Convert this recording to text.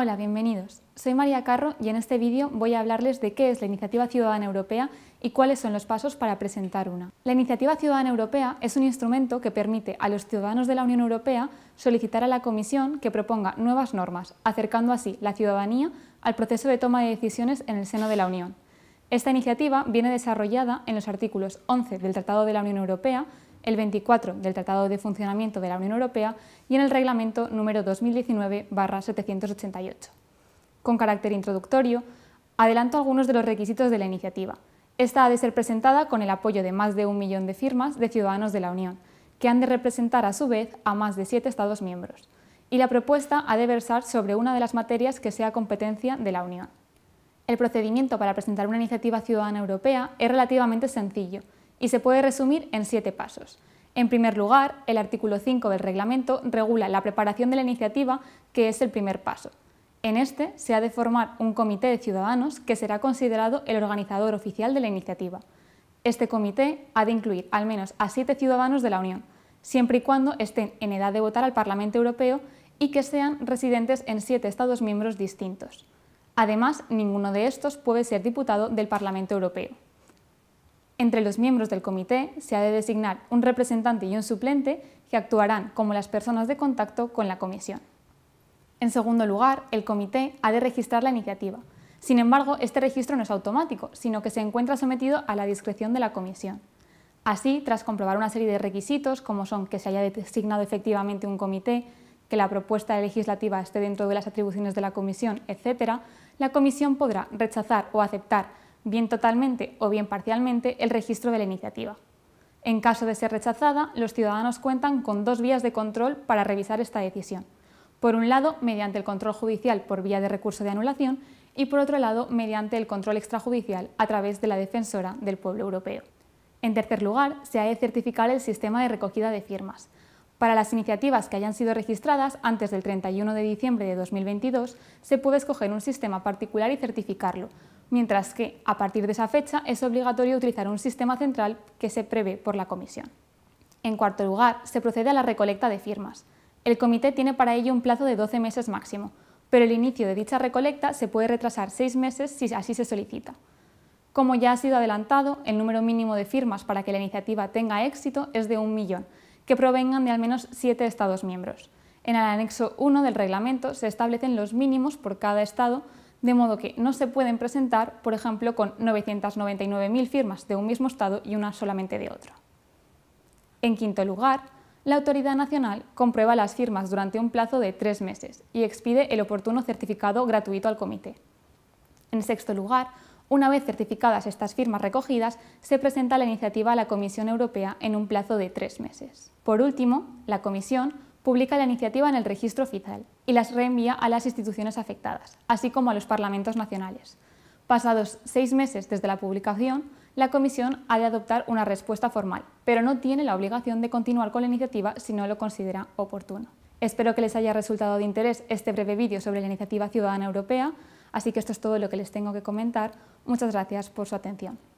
Hola, bienvenidos. Soy María Carro y en este vídeo voy a hablarles de qué es la Iniciativa Ciudadana Europea y cuáles son los pasos para presentar una. La Iniciativa Ciudadana Europea es un instrumento que permite a los ciudadanos de la Unión Europea solicitar a la Comisión que proponga nuevas normas, acercando así la ciudadanía al proceso de toma de decisiones en el seno de la Unión. Esta iniciativa viene desarrollada en los artículos 11 del Tratado de la Unión Europea el 24 del Tratado de Funcionamiento de la Unión Europea y en el Reglamento número 2019-788. Con carácter introductorio, adelanto algunos de los requisitos de la iniciativa. Esta ha de ser presentada con el apoyo de más de un millón de firmas de ciudadanos de la Unión, que han de representar a su vez a más de siete Estados miembros, y la propuesta ha de versar sobre una de las materias que sea competencia de la Unión. El procedimiento para presentar una iniciativa ciudadana europea es relativamente sencillo y se puede resumir en siete pasos. En primer lugar, el artículo 5 del reglamento regula la preparación de la iniciativa, que es el primer paso. En este se ha de formar un comité de ciudadanos que será considerado el organizador oficial de la iniciativa. Este comité ha de incluir al menos a siete ciudadanos de la Unión, siempre y cuando estén en edad de votar al Parlamento Europeo y que sean residentes en siete Estados miembros distintos. Además, ninguno de estos puede ser diputado del Parlamento Europeo. Entre los miembros del comité se ha de designar un representante y un suplente que actuarán como las personas de contacto con la comisión. En segundo lugar, el comité ha de registrar la iniciativa. Sin embargo, este registro no es automático, sino que se encuentra sometido a la discreción de la comisión. Así, tras comprobar una serie de requisitos, como son que se haya designado efectivamente un comité, que la propuesta legislativa esté dentro de las atribuciones de la comisión, etc., la comisión podrá rechazar o aceptar bien totalmente o bien parcialmente, el registro de la iniciativa. En caso de ser rechazada, los ciudadanos cuentan con dos vías de control para revisar esta decisión. Por un lado, mediante el control judicial por vía de recurso de anulación y por otro lado, mediante el control extrajudicial a través de la Defensora del Pueblo Europeo. En tercer lugar, se ha de certificar el sistema de recogida de firmas. Para las iniciativas que hayan sido registradas antes del 31 de diciembre de 2022, se puede escoger un sistema particular y certificarlo, mientras que a partir de esa fecha es obligatorio utilizar un sistema central que se prevé por la comisión. En cuarto lugar, se procede a la recolecta de firmas. El comité tiene para ello un plazo de 12 meses máximo, pero el inicio de dicha recolecta se puede retrasar 6 meses si así se solicita. Como ya ha sido adelantado, el número mínimo de firmas para que la iniciativa tenga éxito es de un millón, que provengan de al menos 7 Estados miembros. En el anexo 1 del reglamento se establecen los mínimos por cada Estado de modo que no se pueden presentar, por ejemplo, con 999.000 firmas de un mismo Estado y una solamente de otro. En quinto lugar, la Autoridad Nacional comprueba las firmas durante un plazo de tres meses y expide el oportuno certificado gratuito al comité. En sexto lugar, una vez certificadas estas firmas recogidas, se presenta la iniciativa a la Comisión Europea en un plazo de tres meses. Por último, la Comisión publica la iniciativa en el registro oficial y las reenvía a las instituciones afectadas, así como a los parlamentos nacionales. Pasados seis meses desde la publicación, la Comisión ha de adoptar una respuesta formal, pero no tiene la obligación de continuar con la iniciativa si no lo considera oportuno. Espero que les haya resultado de interés este breve vídeo sobre la iniciativa ciudadana europea, así que esto es todo lo que les tengo que comentar. Muchas gracias por su atención.